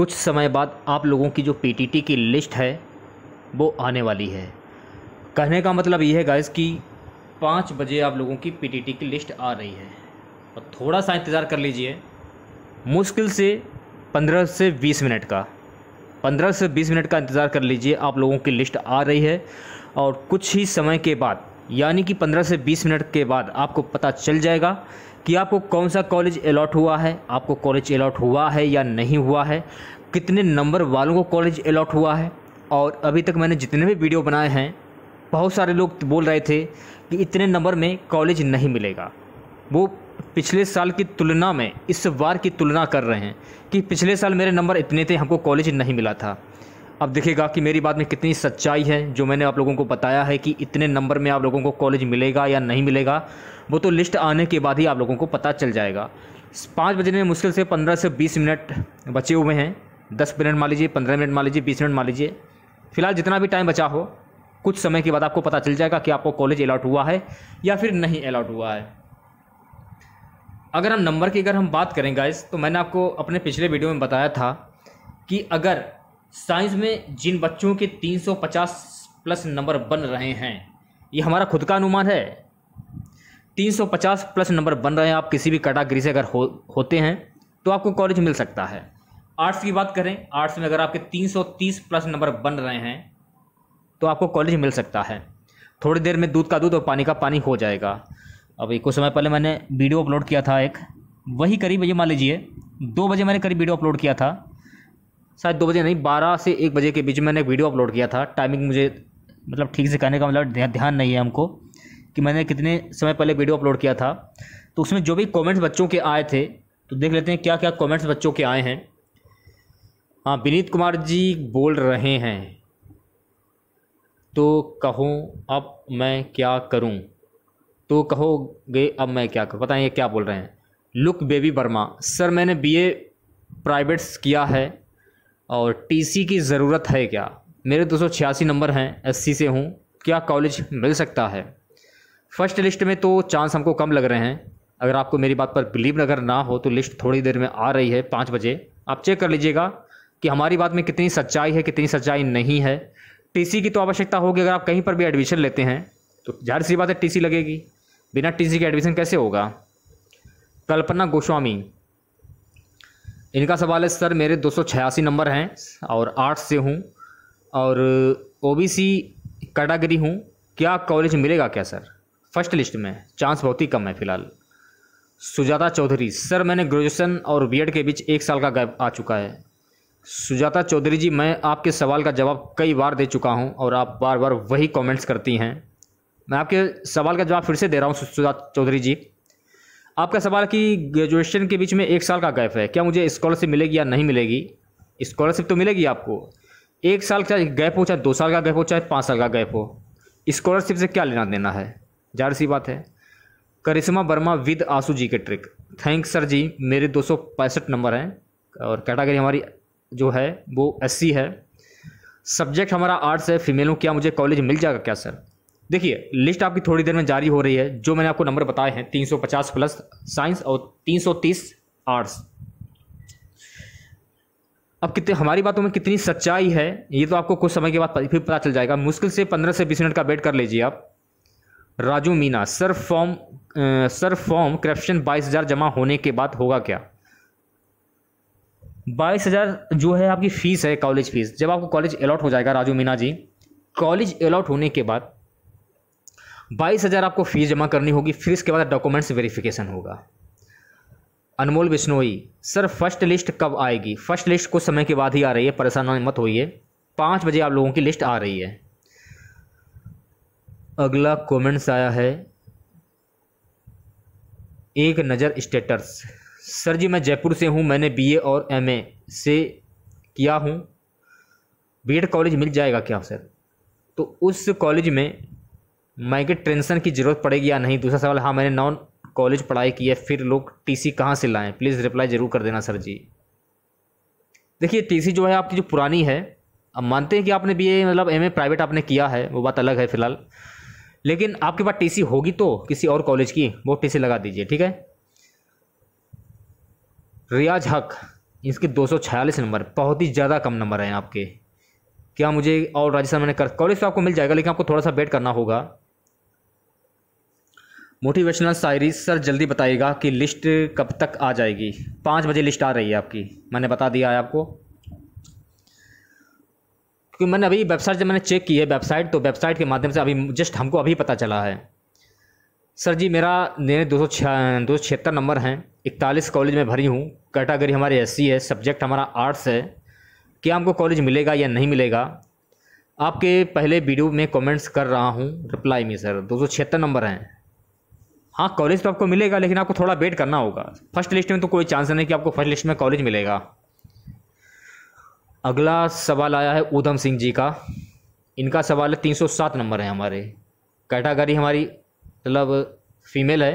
कुछ समय बाद आप लोगों की जो पीटीटी की लिस्ट है वो आने वाली है कहने का मतलब ये है गाइस कि पाँच बजे आप लोगों की पीटीटी की लिस्ट आ रही है और थोड़ा सा इंतज़ार कर लीजिए मुश्किल से पंद्रह से बीस मिनट का पंद्रह से बीस मिनट का इंतज़ार कर लीजिए आप लोगों की लिस्ट आ रही है और कुछ ही समय के बाद यानी कि पंद्रह से बीस मिनट के बाद आपको पता चल जाएगा कि आपको कौन सा कॉलेज अलॉट हुआ है आपको कॉलेज अलॉट हुआ है या नहीं हुआ है कितने नंबर वालों को कॉलेज अलॉट हुआ है और अभी तक मैंने जितने भी वीडियो बनाए हैं बहुत सारे लोग बोल रहे थे कि इतने नंबर में कॉलेज नहीं मिलेगा वो पिछले साल की तुलना में इस बार की तुलना कर रहे हैं कि पिछले साल मेरे नंबर इतने थे हमको कॉलेज नहीं मिला था अब देखिएगा कि मेरी बात में कितनी सच्चाई है जो मैंने आप लोगों को बताया है कि इतने नंबर में आप लोगों को कॉलेज मिलेगा या नहीं मिलेगा वो तो लिस्ट आने के बाद ही आप लोगों को पता चल जाएगा पाँच बजने में मुश्किल से पंद्रह से बीस मिनट बचे हुए हैं दस मिनट मान लीजिए पंद्रह मिनट मान लीजिए बीस मिनट मान लीजिए फिलहाल जितना भी टाइम बचा हो कुछ समय के बाद आपको पता चल जाएगा कि आपको कॉलेज अलाउट हुआ है या फिर नहीं अलाउट हुआ है अगर हम नंबर की अगर हम बात करें गाइस तो मैंने आपको अपने पिछले वीडियो में बताया था कि अगर साइंस में जिन बच्चों के 350 प्लस नंबर बन रहे हैं ये हमारा खुद का अनुमान है 350 प्लस नंबर बन रहे हैं आप किसी भी कैटागरी से अगर हो, होते हैं तो आपको कॉलेज मिल सकता है आर्ट्स की बात करें आर्ट्स में अगर आपके 330 प्लस नंबर बन रहे हैं तो आपको कॉलेज मिल सकता है थोड़ी देर में दूध का दूध और पानी का पानी हो जाएगा अब कुछ समय पहले मैंने वीडियो अपलोड किया था एक वही करीब ये मान लीजिए दो बजे मैंने करीब वीडियो अपलोड किया था शायद दो बजे नहीं बारह से एक बजे के बीच मैंने एक वीडियो अपलोड किया था टाइमिंग मुझे मतलब ठीक से कहने का मतलब ध्यान नहीं है हमको कि मैंने कितने समय पहले वीडियो अपलोड किया था तो उसमें जो भी कमेंट्स बच्चों के आए थे तो देख लेते हैं क्या क्या कमेंट्स बच्चों के आए हैं हाँ विनीत कुमार जी बोल रहे हैं तो कहो अब मैं क्या करूं तो कहोगे अब मैं क्या करूं बताएं ये क्या बोल रहे हैं लुक बेबी वर्मा सर मैंने बीए प्राइवेट्स किया है और टीसी की ज़रूरत है क्या मेरे दो नंबर हैं एससी से हूँ क्या कॉलेज मिल सकता है फर्स्ट लिस्ट में तो चांस हमको कम लग रहे हैं अगर आपको मेरी बात पर बिलीव अगर ना हो तो लिस्ट थोड़ी देर में आ रही है पाँच बजे आप चेक कर लीजिएगा कि हमारी बात में कितनी सच्चाई है कितनी सच्चाई नहीं है टीसी की तो आवश्यकता होगी अगर आप कहीं पर भी एडमिशन लेते हैं तो जाहिर सी बात है टीसी लगेगी बिना टीसी के एडमिशन कैसे होगा कल्पना गोस्वामी इनका सवाल है सर मेरे दो नंबर हैं और आर्ट्स से हूँ और ओबीसी कैटागरी हूँ क्या कॉलेज मिलेगा क्या सर फर्स्ट लिस्ट में चांस बहुत ही कम है फिलहाल सुजाता चौधरी सर मैंने ग्रेजुएशन और बीएड के बीच एक साल का गैप आ चुका है सुजाता चौधरी जी मैं आपके सवाल का जवाब कई बार दे चुका हूं और आप बार बार वही कमेंट्स करती हैं मैं आपके सवाल का जवाब फिर से दे रहा हूं सुजाता चौधरी जी आपका सवाल कि ग्रेजुएशन के बीच में एक साल का गैप है क्या मुझे स्कॉलरशिप मिलेगी या नहीं मिलेगी स्कॉलरशिप तो मिलेगी आपको एक साल का गैप हो चाहे दो साल का गैप हो चाहे पाँच साल का गैप हो स्कॉलरशिप से क्या लेना देना है जाहिर सी बात है करिश्मा वर्मा विद आंसू जी के ट्रिक थैंक्स सर जी मेरे दो नंबर हैं और कैटागरी हमारी जो है वो एस है सब्जेक्ट हमारा आर्ट्स है फीमेलों क्या मुझे कॉलेज मिल जाएगा क्या सर देखिए लिस्ट आपकी थोड़ी देर में जारी हो रही है जो मैंने आपको नंबर बताए हैं 350 प्लस साइंस और 330 आर्ट्स अब कितने हमारी बातों में कितनी सच्चाई है ये तो आपको कुछ समय के बाद फिर पता चल जाएगा मुश्किल से 15 से 20 मिनट का वेट कर लीजिए आप Raju Meena sir form sir form corruption बाईस जमा होने के बाद होगा क्या बाईस हज़ार जो है आपकी फ़ीस है कॉलेज फ़ीस जब आपको कॉलेज अलॉट हो जाएगा राजू मीना जी कॉलेज अलॉट होने के बाद बाईस हज़ार आपको फ़ीस जमा करनी होगी फिर इसके बाद डॉक्यूमेंट्स वेरिफिकेशन होगा Anmol Bishnoi sir first list कब आएगी फर्स्ट लिस्ट कुछ समय के बाद ही आ रही है परेशान मत होइए पाँच बजे आप लोगों की लिस्ट आ रही है अगला कमेंट्स आया है एक नज़र स्टेटस सर जी मैं जयपुर से हूँ मैंने बीए और एमए से किया हूँ बीएड कॉलेज मिल जाएगा क्या सर तो उस कॉलेज में माइग्रेट ट्रेंसन की ज़रूरत पड़ेगी या नहीं दूसरा सवाल हाँ मैंने नॉन कॉलेज पढ़ाई की है फिर लोग टीसी कहाँ से लाएं प्लीज़ रिप्लाई ज़रूर कर देना सर जी देखिए टीसी जो है आपकी जो पुरानी है अब मानते हैं कि आपने बीए मतलब एमए प्राइवेट आपने किया है वो बात अलग है फ़िलहाल लेकिन आपके पास टीसी होगी तो किसी और कॉलेज की वो टीसी लगा दीजिए ठीक है रियाज हक इसके 246 नंबर बहुत ही ज़्यादा कम नंबर हैं आपके क्या मुझे और राजस्थान मैंने कर कॉलेज तो आपको मिल जाएगा लेकिन आपको थोड़ा सा वेट करना होगा मोटिवेशनल शायरी सर जल्दी बताइएगा कि लिस्ट कब तक आ जाएगी पाँच बजे लिस्ट आ रही है आपकी मैंने बता दिया है आपको क्योंकि मैंने अभी वेबसाइट जब मैंने चेक की है वेबसाइट तो वेबसाइट के माध्यम से अभी जस्ट हमको अभी पता चला है सर जी मेरा मेरे दो सौ छिहत्तर नंबर हैं इकतालीस कॉलेज में भरी हूँ कैटागरी हमारे एस है सब्जेक्ट हमारा आर्ट्स है क्या हमको कॉलेज मिलेगा या नहीं मिलेगा आपके पहले वीडियो में कमेंट्स कर रहा हूँ रिप्लाई में सर दो सौ छिहत्तर नंबर हैं हाँ कॉलेज तो आपको मिलेगा लेकिन आपको थोड़ा वेट करना होगा फर्स्ट लिस्ट में तो कोई चांस नहीं कि आपको फर्स्ट लिस्ट में कॉलेज मिलेगा अगला सवाल आया है ऊधम सिंह जी का इनका सवाल है सात नंबर है हमारे कैटागरी हमारी मतलब फीमेल है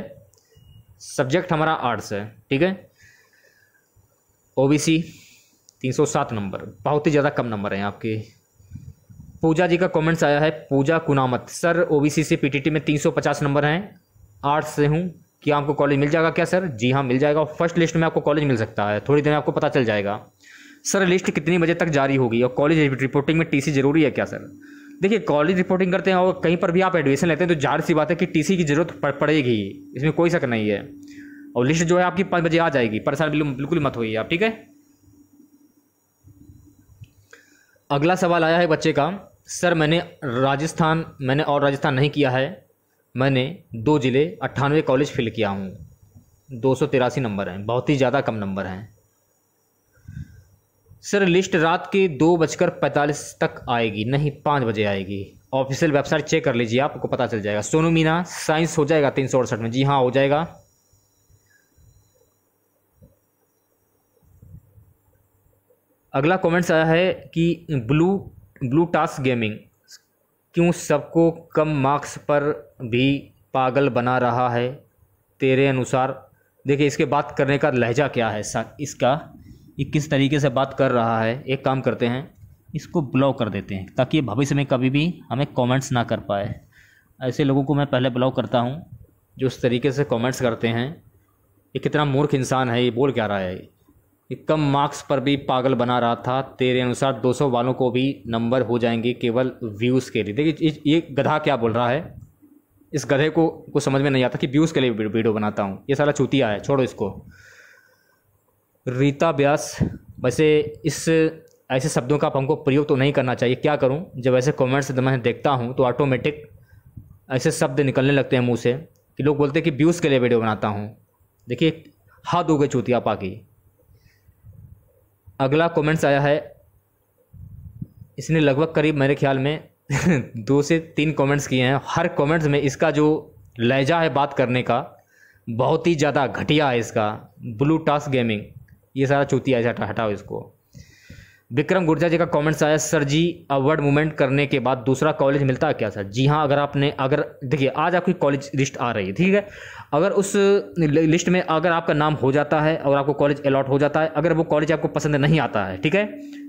सब्जेक्ट हमारा आर्ट्स है ठीक है ओबीसी 307 नंबर बहुत ही ज़्यादा कम नंबर हैं आपके पूजा जी का कमेंट्स आया है पूजा कुनामत सर ओबीसी से पीटीटी में 350 नंबर हैं आर्ट्स से हूँ क्या आपको कॉलेज मिल जाएगा क्या सर जी हाँ मिल जाएगा फर्स्ट लिस्ट में आपको कॉलेज मिल सकता है थोड़ी देर में आपको पता चल जाएगा सर लिस्ट कितनी बजे तक जारी होगी और कॉलेज रिपोर्टिंग में टीसी ज़रूरी है क्या सर देखिए कॉलेज रिपोर्टिंग करते हैं और कहीं पर भी आप एडमिशन लेते हैं तो जाहिर सी बात है कि टी की ज़रूरत पड़ेगी इसमें कोई शक नहीं है और लिस्ट जो है आपकी पाँच बजे आ जाएगी परेशान बिल्कुल मत होइए आप ठीक है अगला सवाल आया है बच्चे का सर मैंने राजस्थान मैंने और राजस्थान नहीं किया है मैंने दो ज़िले अट्ठानवे कॉलेज फिल किया हूँ दो सौ तिरासी नंबर हैं बहुत ही ज़्यादा कम नंबर हैं सर लिस्ट रात के दो बजकर पैंतालीस तक आएगी नहीं पाँच बजे आएगी ऑफिशियल वेबसाइट चेक कर लीजिए आपको पता चल जाएगा सोनू मीना साइंस हो जाएगा तीन सौ अड़सठ में जी हाँ हो जाएगा अगला कमेंट्स आया है कि ब्लू ब्लू टास्क गेमिंग क्यों सबको कम मार्क्स पर भी पागल बना रहा है तेरे अनुसार देखिए इसके बात करने का लहजा क्या है सर इसका ये किस तरीके से बात कर रहा है एक काम करते हैं इसको ब्लॉक कर देते हैं ताकि भविष्य में कभी भी हमें कमेंट्स ना कर पाए ऐसे लोगों को मैं पहले ब्लॉक करता हूँ जो उस तरीके से कमेंट्स करते हैं ये कितना मूर्ख इंसान है ये बोल क्या रहा है ये कम मार्क्स पर भी पागल बना रहा था तेरे अनुसार 200 वालों को भी नंबर हो जाएंगे केवल व्यूज़ के लिए देखिए ये गधा क्या बोल रहा है इस गधे को को समझ में नहीं आता कि व्यूज़ के लिए वीडियो बनाता हूँ ये सारा चूतिया है छोड़ो इसको रीता व्यास वैसे इस ऐसे शब्दों का हमको प्रयोग तो नहीं करना चाहिए क्या करूं जब ऐसे कमेंट्स मैं देखता हूं तो ऑटोमेटिक ऐसे शब्द निकलने लगते हैं मुंह से कि लोग बोलते हैं कि व्यूज़ के लिए वीडियो बनाता हूं देखिए हाथ हो गए चूतिया पाकि अगला कमेंट्स आया है इसने लगभग करीब मेरे ख्याल में दो से तीन कमेंट्स किए हैं हर कमेंट्स में इसका जो लहजा है बात करने का बहुत ही ज़्यादा घटिया है इसका ब्लू टास्क गेमिंग ये सारा चूतिया ऐसे हटाओ इसको विक्रम गुर्जा जी का कमेंट्स आया सर जी अवार्ड मूवमेंट करने के बाद दूसरा कॉलेज मिलता है क्या सर जी हाँ अगर आपने अगर देखिए आज आपकी कॉलेज लिस्ट आ रही है ठीक है अगर उस लिस्ट में अगर आपका नाम हो जाता है अगर आपको कॉलेज अलॉट हो जाता है अगर वो कॉलेज आपको पसंद नहीं आता है ठीक है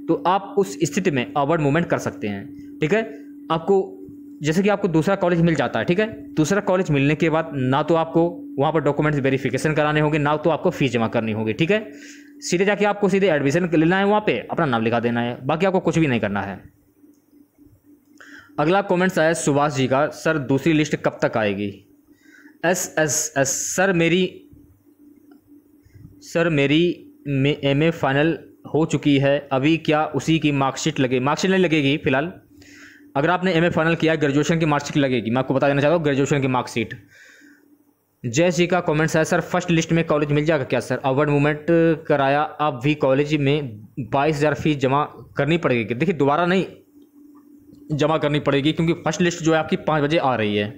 तो आप उस स्थिति में अवार्ड मूवमेंट कर सकते हैं ठीक है आपको जैसे कि आपको दूसरा कॉलेज मिल जाता है ठीक है दूसरा कॉलेज मिलने के बाद ना तो आपको वहाँ पर डॉक्यूमेंट्स वेरिफिकेशन कराने होंगे ना तो आपको फ़ीस जमा करनी होगी ठीक है सीधे जाके आपको सीधे एडमिशन लेना है वहाँ पे अपना नाम लिखा देना है बाकी आपको कुछ भी नहीं करना है अगला कमेंट्स आया सुभाष जी का सर दूसरी लिस्ट कब तक आएगी एस एस एस सर मेरी सर मेरी एम ए फाइनल हो चुकी है अभी क्या उसी की मार्कशीट लगे मार्कशीट नहीं लगेगी फिलहाल अगर आपने एम ए फाइनल किया ग्रेजुएशन की मार्कशीट लगेगी मैं आपको बता देना चाहता हूँ ग्रेजुएशन की मार्कशीट जय सी का कमेंट है सर फर्स्ट लिस्ट में कॉलेज मिल जाएगा क्या सर अवर्ड मूवमेंट कराया अब भी कॉलेज में बाईस हज़ार फीस जमा करनी पड़ेगी देखिए दोबारा नहीं जमा करनी पड़ेगी क्योंकि फर्स्ट लिस्ट जो है आपकी पाँच बजे आ रही है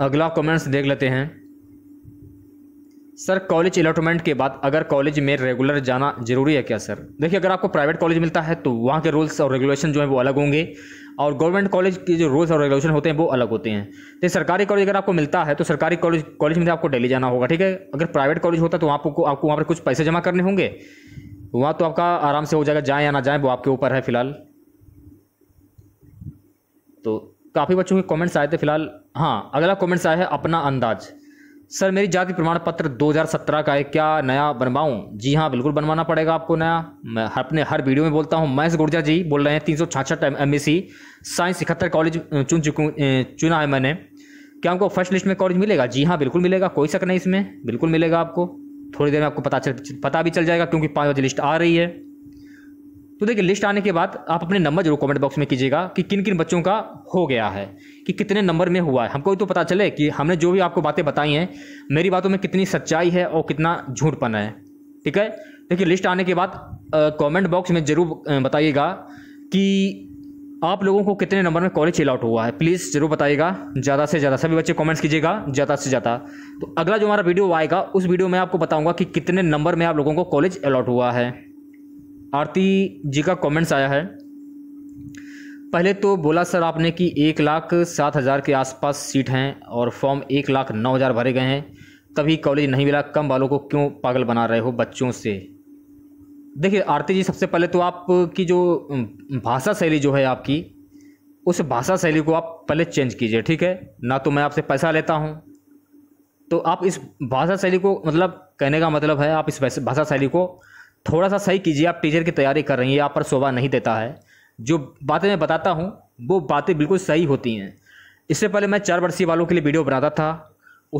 अगला कमेंट्स देख लेते हैं सर कॉलेज अलॉटमेंट के बाद अगर कॉलेज में रेगुलर जाना जरूरी है क्या सर देखिए अगर आपको प्राइवेट कॉलेज मिलता है तो वहाँ के रूल्स और रेगुलेशन जो है वो अलग होंगे और गवर्नमेंट कॉलेज के जो रूल्स और रेगुलेशन होते हैं वो अलग होते हैं तो सरकारी कॉलेज अगर आपको मिलता है तो सरकारी कॉलेज कॉलेज में आपको डेली जाना होगा ठीक है अगर प्राइवेट कॉलेज होता तो आपको आपको वहाँ पर कुछ पैसे जमा करने होंगे वहाँ तो आपका आराम से हो जाएगा जाएँ या ना जाएँ वो आपके ऊपर है फिलहाल तो काफ़ी बच्चों के कमेंट्स आए थे फिलहाल हाँ अगला कमेंट्स आया है अपना अंदाज़ सर मेरी जाति प्रमाण पत्र 2017 का है क्या नया बनवाऊँ जी हाँ बिल्कुल बनवाना पड़ेगा आपको नया मैं अपने हर वीडियो में बोलता हूँ महेश गुर्जा जी बोल रहे हैं तीन सौ छाछठ एम साइंस इकहत्तर कॉलेज चुन चुकू चुना है मैंने क्या आपको फर्स्ट लिस्ट में कॉलेज मिलेगा जी हाँ बिल्कुल मिलेगा कोई शक नहीं इसमें बिल्कुल मिलेगा आपको थोड़ी देर में आपको पता चल पता भी चल जाएगा क्योंकि पाँच बजे लिस्ट आ रही है तो देखिए लिस्ट आने के बाद आप अपने नंबर जरूर कमेंट बॉक्स में कीजिएगा कि किन किन बच्चों का हो गया है कि कितने नंबर में हुआ है हमको तो पता चले कि हमने जो भी आपको बातें बताई हैं मेरी बातों में कितनी सच्चाई है और कितना झूठपन है ठीक है देखिए लिस्ट आने के बाद कमेंट बॉक्स में ज़रूर बताइएगा कि आप लोगों को कितने नंबर में कॉलेज चिल आउट हुआ है प्लीज़ जरूर बताइएगा ज़्यादा से ज़्यादा सभी बच्चे कमेंट्स कीजिएगा ज़्यादा से ज़्यादा तो अगला जो हमारा वीडियो आएगा उस वीडियो में आपको बताऊंगा कि कितने नंबर में आप लोगों को कॉलेज अलॉट हुआ है आरती जी का कमेंट्स आया है पहले तो बोला सर आपने कि एक लाख सात हज़ार के आसपास सीट हैं और फॉर्म एक लाख नौ हज़ार भरे गए हैं तभी कॉलेज नहीं मिला कम वालों को क्यों पागल बना रहे हो बच्चों से देखिए आरती जी सबसे पहले तो आपकी जो भाषा शैली जो है आपकी उस भाषा शैली को आप पहले चेंज कीजिए ठीक है ना तो मैं आपसे पैसा लेता हूँ तो आप इस भाषा शैली को मतलब कहने का मतलब है आप इस भाषा शैली को थोड़ा सा सही कीजिए आप टीचर की तैयारी कर रही हैं आप पर शोभा नहीं देता है जो बातें मैं बताता हूँ वो बातें बिल्कुल सही होती हैं इससे पहले मैं चार वर्षीय वालों के लिए वीडियो बनाता था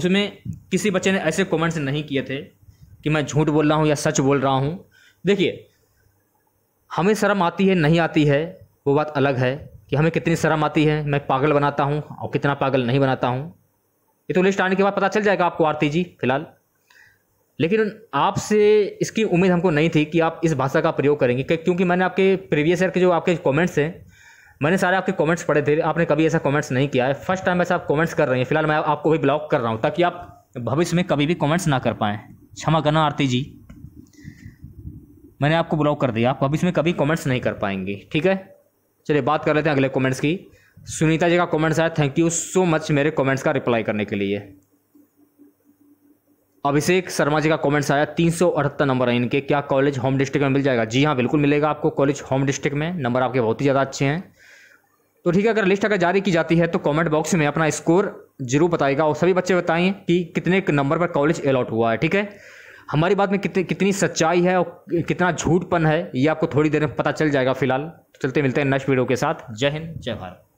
उसमें किसी बच्चे ने ऐसे कमेंट्स नहीं किए थे कि मैं झूठ बोल रहा हूँ या सच बोल रहा हूँ देखिए हमें शर्म आती है नहीं आती है वो बात अलग है कि हमें कितनी शर्म आती है मैं पागल बनाता हूँ और कितना पागल नहीं बनाता हूँ ये तो लिस्ट आने के बाद पता चल जाएगा आपको आरती जी फिलहाल लेकिन आपसे इसकी उम्मीद हमको नहीं थी कि आप इस भाषा का प्रयोग करेंगे क्योंकि मैंने आपके प्रीवियस ईयर के जो आपके कमेंट्स हैं मैंने सारे आपके कमेंट्स पढ़े थे आपने कभी ऐसा कमेंट्स नहीं किया है फर्स्ट टाइम ऐसा आप कमेंट्स कर रहे हैं फिलहाल मैं आपको भी ब्लॉक कर रहा हूँ ताकि आप भविष्य में कभी भी कमेंट्स ना कर पाएँ क्षमा करना आरती जी मैंने आपको ब्लॉक कर दिया आप भविष्य में कभी कमेंट्स नहीं कर पाएंगे ठीक है चलिए बात कर लेते हैं अगले कमेंट्स की सुनीता जी का कमेंट्स आया थैंक यू सो मच मेरे कमेंट्स का रिप्लाई करने के लिए अभिषेक शर्मा जी का कमेंट्स आया तीन सौ अठहत्तर नंबर है इनके क्या कॉलेज होम डिस्ट्रिक्ट में मिल जाएगा जी हाँ बिल्कुल मिलेगा आपको कॉलेज होम डिस्ट्रिक्ट में नंबर आपके बहुत ही ज़्यादा अच्छे हैं तो ठीक है अगर लिस्ट अगर जारी की जाती है तो कमेंट बॉक्स में अपना स्कोर जरूर बताएगा और सभी बच्चे बताएं कि कितने नंबर पर कॉलेज अलॉट हुआ है ठीक है हमारी बात में कितनी कितनी सच्चाई है और कितना झूठपन है ये आपको थोड़ी देर में पता चल जाएगा फिलहाल तो चलते मिलते हैं नेक्स्ट वीडियो के साथ जय हिंद जय भारत